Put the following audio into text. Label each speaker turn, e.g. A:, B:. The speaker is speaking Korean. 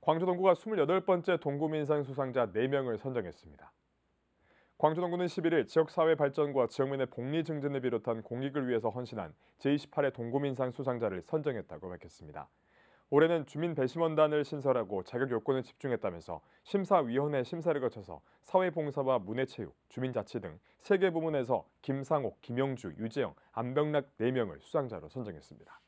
A: 광주동구가 28번째 동구민상 수상자 4명을 선정했습니다. 광주동구는 11일 지역사회 발전과 지역민의 복리 증진을 비롯한 공익을 위해서 헌신한 제28회 동구민상 수상자를 선정했다고 밝혔습니다. 올해는 주민 배심원단을 신설하고 자격 요건을 집중했다면서 심사위원회 심사를 거쳐서 사회봉사와 문해체육 주민자치 등 세 개 부문에서 김상옥, 김영주, 유재영, 안병락 4명을 수상자로 선정했습니다.